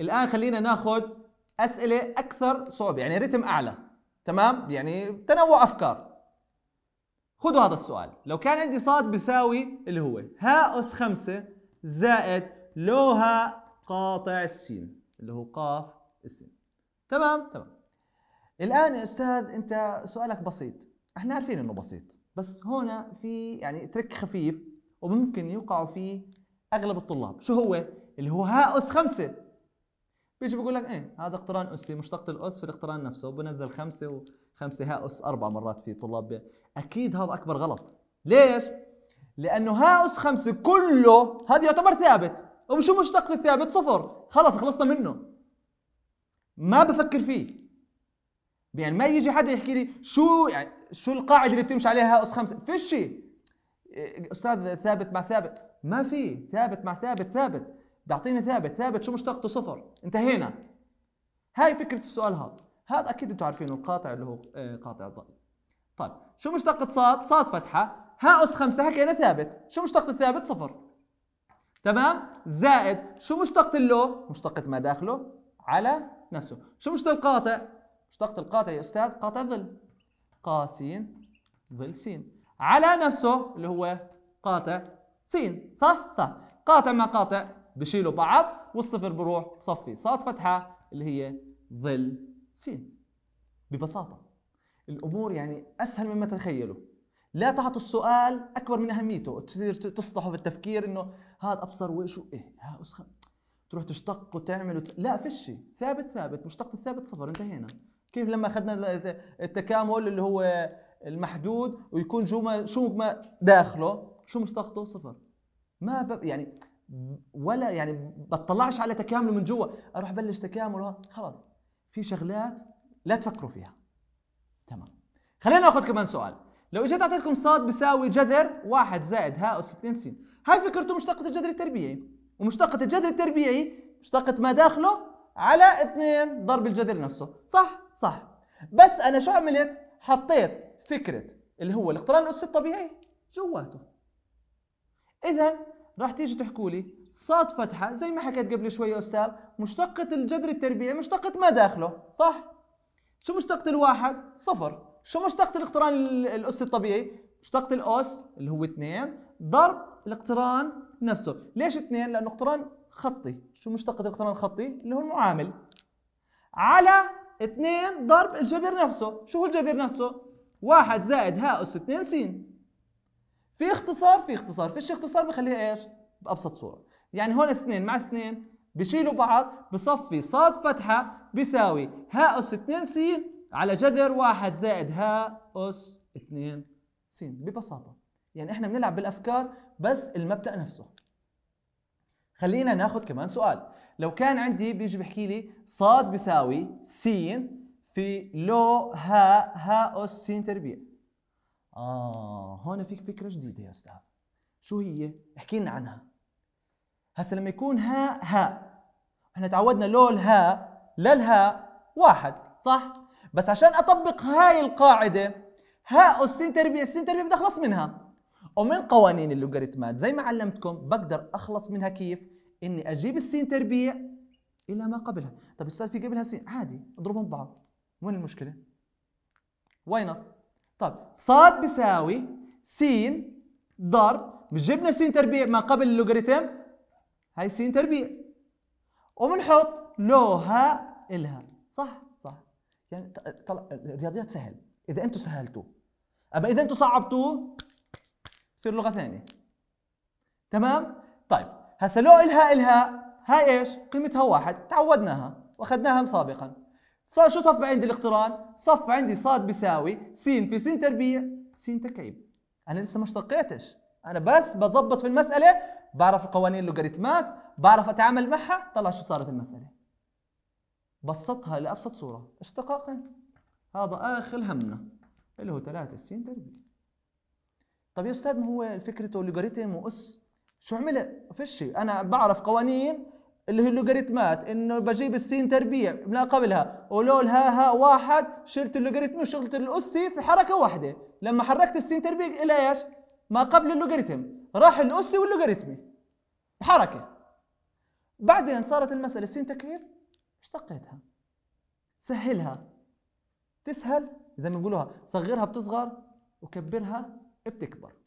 الان خلينا ناخذ اسئله اكثر صعوبه يعني رتم اعلى تمام يعني تنوع افكار خذوا هذا السؤال لو كان عندي صاد بيساوي اللي هو ها اس 5 زائد لو ها قاطع السين اللي هو قاف السين تمام تمام الان يا استاذ انت سؤالك بسيط احنا عارفين انه بسيط بس هنا في يعني ترك خفيف وممكن يوقعوا فيه اغلب الطلاب شو هو اللي هو ها اس 5 بيجي بيقول لك ايه هذا اقتران اسي مشتقة الاس في الاقتران نفسه وبنزل خمسه وخمسه ها اس اربع مرات في طلاب اكيد هذا اكبر غلط ليش؟ لانه ها اس خمسه كله هذا يعتبر ثابت وشو مشتق الثابت صفر خلص خلصنا منه ما بفكر فيه يعني ما يجي حدا يحكي لي شو يعني شو القاعده اللي بتمشي عليها ها اس خمسه في شيء إيه، استاذ ثابت مع ثابت ما في ثابت مع ثابت ثابت بيعطيني ثابت ثابت شو مشتقته صفر انتهينا هاي فكره السؤال هذا هذا اكيد انتم عارفينه القاطع اللي هو آه، قاطع الضاد طيب شو مشتقة صاد صاد فتحه ها اس 5 حكينا ثابت شو مشتقة الثابت صفر تمام زائد شو مشتقة اللو مشتقة ما داخله على نفسه شو مشتقة القاطع مشتقة القاطع يا استاذ قاطع ظل قاسين ظل سين على نفسه اللي هو قاطع سين صح صح قاطع ما قاطع بشيلوا بعض والصفر بروح بصفي صاد فتحه اللي هي ظل س ببساطه الامور يعني اسهل مما تتخيلوا لا تعطوا السؤال اكبر من اهميته تصير تصلحوا في التفكير انه هذا ابصر وشو ايه ها أسخة تروح تشتق وتعمل وت... لا فيش شيء ثابت ثابت مشتق الثابت صفر انتهينا كيف لما اخذنا التكامل اللي هو المحدود ويكون شو ما شو ما داخله شو مشتقته صفر ما ب... يعني ولا يعني بطلعش على تكامله من جوا اروح بلش تكامل خلاص في شغلات لا تفكروا فيها تمام خلينا ناخذ كمان سؤال لو اجيت اعطيتكم صاد بيساوي جذر 1 زائد هاء اس 2 س هاي فكرته مشتقة الجذر التربيعي ومشتقة الجذر التربيعي مشتقة ما داخله على 2 ضرب الجذر نفسه صح صح بس انا شو عملت حطيت فكرة اللي هو الاقتران الاسي الطبيعي جواته اذا راح تيجي تحكوا لي صاد فتحة زي ما حكيت قبل شوي يا أستاذ مشتقة الجذر التربيعي مشتقة ما داخله صح؟ شو مشتقة الواحد؟ صفر شو مشتقة الاقتران الأس الطبيعي؟ مشتقة الأس اللي هو اثنين ضرب الاقتران نفسه ليش اثنين؟ لأنه اقتران خطي شو مشتقة الاقتران الخطي؟ اللي هو المعامل على اثنين ضرب الجذر نفسه شو هو الجذر نفسه؟ واحد زائد ها أس اثنين سين في اختصار في اختصار فيش اختصار بخليها ايش بابسط صوره يعني هون اثنين مع اثنين بشيلوا بعض بصفي صاد فتحه بيساوي ها اس 2 س على جذر واحد زائد ها اس 2 س ببساطه يعني احنا بنلعب بالافكار بس المبدا نفسه خلينا ناخذ كمان سؤال لو كان عندي بيجي بحكي لي صاد بيساوي س في لو ها ها اس س تربيع اه هون فيك فكره جديده يا استاذ شو هي احكي لنا عنها هسه لما يكون هاء هاء احنا تعودنا لو الهاء للهاء واحد صح بس عشان اطبق هاي القاعده هاء والسين تربيع السين تربيع بدي اخلص منها ومن قوانين اللوغاريتمات زي ما علمتكم بقدر اخلص منها كيف اني اجيب السين تربيع الى ما قبلها طب استاذ في قبلها سين عادي اضربهم ببعض وين المشكله واي نوت طب ص بيساوي س ضرب مش جبنا س تربيع ما قبل اللوغاريتم هاي س تربيع وبنحط لوها الها صح صح يعني طلع الرياضيات سهل اذا انتم سهلتوه اما اذا انتم صعبتوه بصير لغه ثانيه تمام طيب هسه لو الها الها هاي ايش قيمتها واحد تعودناها واخذناها سابقا صار شو صف عندي الاقتران؟ صف عندي صاد بيساوي س في س تربيع س تكعيب انا لسه ما اشتقيتش انا بس بظبط في المساله بعرف قوانين اللوغاريتمات بعرف اتعامل معها طلع شو صارت المساله بسطها لابسط صوره اشتقاقين هذا اخر همنا اللي هو 3 س تربيع طب يا استاذ ما هو فكرته لوغاريتم واس شو عملت؟ ما فيش شيء انا بعرف قوانين اللي هي اللوغاريتمات انه بجيب السين تربيع ما قبلها ولول ها ها واحد شلت اللوغاريتم وشلت الاسي في حركه واحده لما حركت السين تربيع الى ايش؟ ما قبل اللوغاريتم راح الاسي واللوغاريتمي حركه بعدين صارت المساله السين تكبير اشتقيتها سهلها تسهل زي ما بيقولوها صغرها بتصغر وكبرها بتكبر